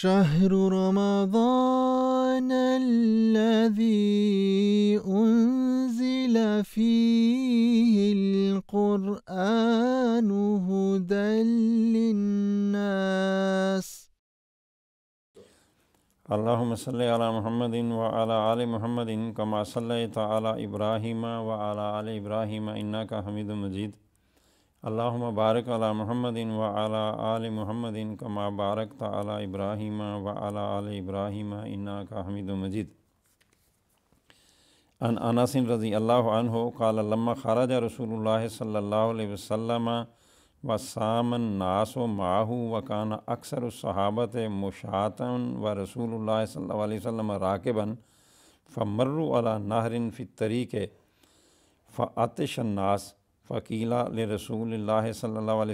شهر رمضان الذي أنزل فيه القرآن هدى للناس اللهم صل على محمد وعلى آل محمد كما صليت على إبراهيم وعلى آل إبراهيم إنك حميد مجيد اللہ مبارک علی محمد و علی عل محمد کما بارک تعلیٰ ابراہیم و علی آل ابراہیم انا کا حمید و مجید ان عناصم رضی اللہ عنہ قال لما خارج رسول اللہ صلی اللہ علیہ وسلم و سامن ناس و ماہو و کان اکثر الصحابت مشاطن و رسول اللہ صلی اللہ علیہ وسلم راکبن فمر علی نہرن فطری کے ف آتش الناس فقیلہ علیہ رسول اللّہ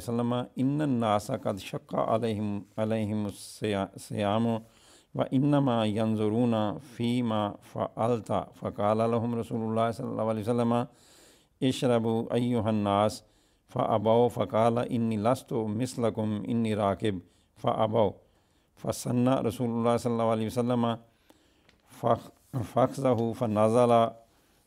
صلّمہ اِنَََََََََّ ناأثد شكہ علیہم سہ سيام و انما ینظرون فی ما فلطہ فق الم رسول اللہ صلی اللہ علیہ وسلم سلّّہ ایوہ الناس ايّيوناس فقال انی فقل مثلکم انی راکب اِنِِ راقب رسول اللہ صلی اللہ علیہ وسلم فخ فخ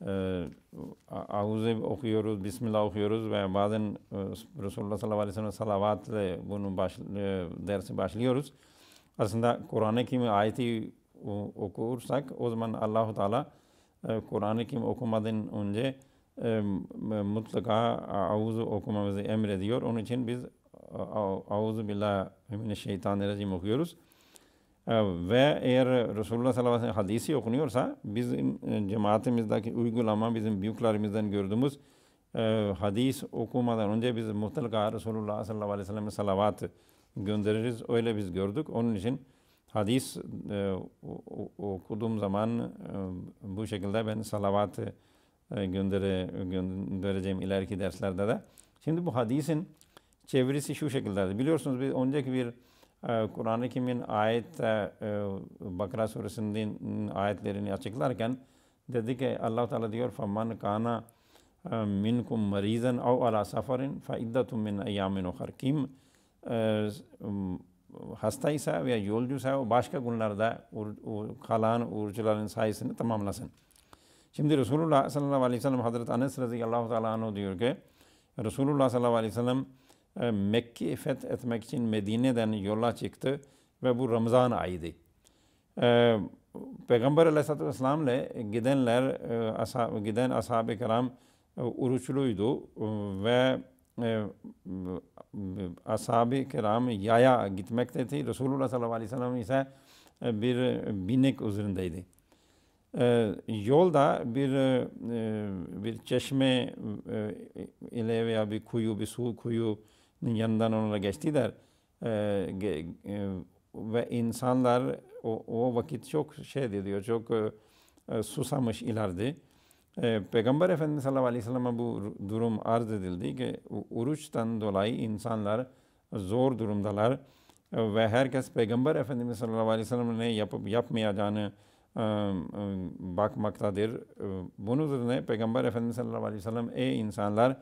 e, ee, avuze okuyoruz, Bismillah okuyoruz ve bazen e, Resulullah sallallahu aleyhi ve sellem salavatla bunu baş, e, dersi başlıyoruz. Aslında kuran kim Kerim ayeti okursak o zaman Allahu Teala e, kim ı Kerim okumadan önce e, mutlaka avuzu okumamızı emrediyor. Onun için biz Auzu billahi mineşşeytanirracim okuyoruz. Ee, ve eğer Resulullah sallallahu aleyhi ve sellem hadisi okunuyorsa bizim e, cemaatimizdeki uygulama bizim büyüklerimizden gördüğümüz e, hadis okumadan önce biz mutlaka Resulullah sallallahu aleyhi ve sellem'e salavat göndeririz. Öyle biz gördük. Onun için hadis e, okuduğum zaman bu şekilde ben salavat göndere, göndereceğim ileriki derslerde de. Şimdi bu hadisin çevirisi şu şekilde. Biliyorsunuz biz önceki bir ee, Kur'an-ı Kerim'in ayet e, Bakara suresinin ayetlerini açıklarken dedi ki Allah Teala diyor faman kana e, minkum marizen av ala safarin fa iddatun min ayyamin ukhar kim e, hastaysa veya yolcuysa o başka günlerde kalan uğurcuların sayısını tamamlasın. Şimdi Resulullah sallallahu aleyhi ve sellem Hazreti Anes radıyallahu teala anhu diyor ki Resulullah sallallahu aleyhi ve sellem e, Mekke'yi fethetmek için Medine'den yola çıktı ve bu Ramazan ayıydı. E, Peygamber aleyhissalatü vesselam ile gidenler, e, ashab, giden ashab-ı kiram oruçluydu ve ashab-ı kiram yaya gitmekteydi. Resulullah sallallahu aleyhi ve sellem ise bir binek üzerindeydi. Yolda bir bir çeşme ile veya bir kuyu, bir su kuyu yanından onlara geçtiler. E, ee, ge, e, ve insanlar o, o vakit çok şey diyor, çok e, e susamış ilerdi. E, Peygamber Efendimiz sallallahu aleyhi ve sellem'e bu durum arz edildi ki oruçtan dolayı insanlar zor durumdalar ee, ve herkes Peygamber Efendimiz sallallahu aleyhi ve sellem'in ne yapıp yapmayacağını e, e, bakmaktadır. Bunun üzerine Peygamber Efendimiz sallallahu aleyhi ve sellem ey insanlar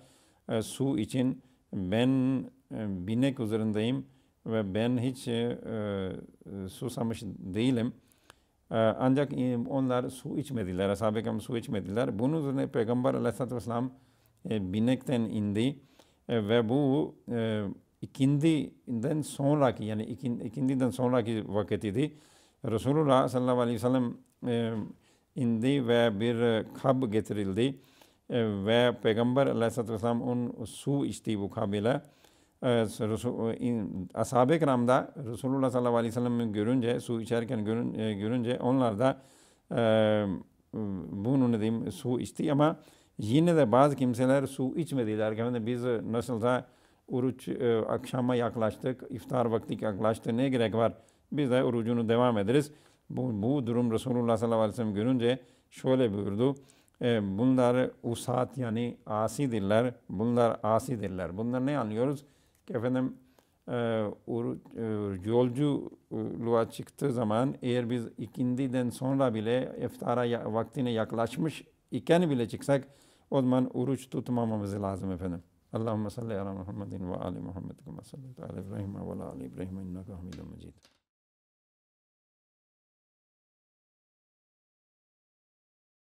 su için ben e, binek üzerindeyim ve ben hiç e, e susamış değilim. E, ancak e, onlar su içmediler, ashab-ı su içmediler. Bunun üzerine Peygamber aleyhissalatü vesselam e, binekten indi e, ve bu e, ikindinden sonraki yani ikin, ikindiden sonraki vakit idi. Resulullah sallallahu aleyhi ve sellem e, indi ve bir kab getirildi. E, ve Peygamber aleyhissalatü vesselam un su içtiği bu kabile e, e, ashab-ı kiramda Resulullah sallallahu aleyhi ve sellem'i görünce, su içerken görün, görünce onlar da bunu ne diyeyim, su içti ama yine de bazı kimseler su içmediler. Yani biz nasılsa oruç akşama yaklaştık, iftar vakti yaklaştı, ne gerek var? Biz de orucunu devam ederiz. Bu, bu durum Resulullah sallallahu aleyhi ve sellem görünce şöyle buyurdu e, bunlar usat yani asidirler. Bunlar asidirler. Bunlar ne anlıyoruz? Ki efendim e, e, yolculuğa çıktığı zaman eğer biz ikindiden sonra bile iftara vaktine yaklaşmış iken bile çıksak o zaman oruç tutmamamız lazım efendim. Allahümme salli ala Muhammedin ve ali Muhammed ve salli ala İbrahim ve ala İbrahim innaka hamidun mecid.